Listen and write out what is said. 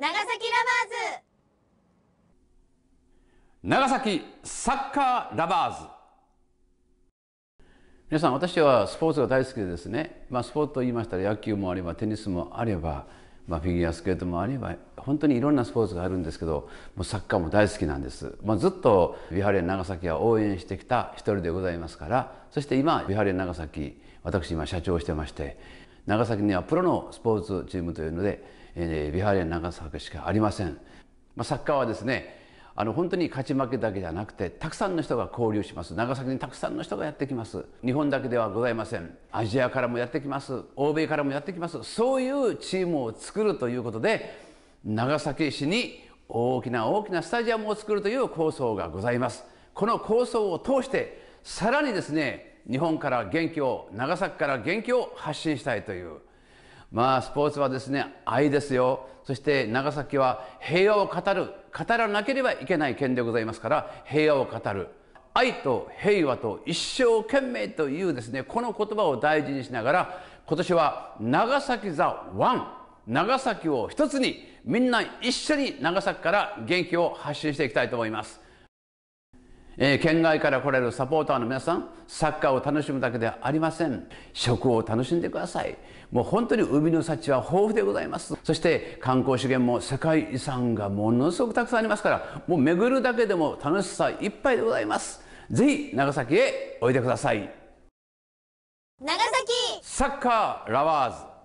長崎ラバーズ長崎サッカーラバーズ皆さん私はスポーツが大好きでですね、まあ、スポーツと言いましたら野球もあればテニスもあればまあ、フィギュアスケートもあれば本当にいろんなスポーツがあるんですけどもうサッカーも大好きなんです、まあ、ずっとビハリア長崎は応援してきた一人でございますからそして今ビハリア長崎私今社長をしてまして長崎にはプロのスポーツチームというので、えー、ビハリア長崎しかありません、まあ、サッカーはですねあの本当に勝ち負けだけじゃなくてたくさんの人が交流します長崎にたくさんの人がやってきます日本だけではございませんアジアからもやってきます欧米からもやってきますそういうチームを作るということで長崎市に大きな大きなスタジアムを作るという構想がございますこの構想を通してさらにですね日本から元気を長崎から元気を発信したいというまあスポーツはですね愛ですよそして長崎は平和を語る語らなければいけない県でございますから平和を語る愛と平和と一生懸命というですねこの言葉を大事にしながら今年は長崎ザワン長崎を一つにみんな一緒に長崎から元気を発信していきたいと思いますえ県外から来られるサポーターの皆さんサッカーを楽しむだけではありません食を楽しんでくださいもう本当に海の幸は豊富でございますそして観光資源も世界遺産がものすごくたくさんありますからもう巡るだけでも楽しさいっぱいでございますぜひ長崎へおいでください長崎サッカーラワーズ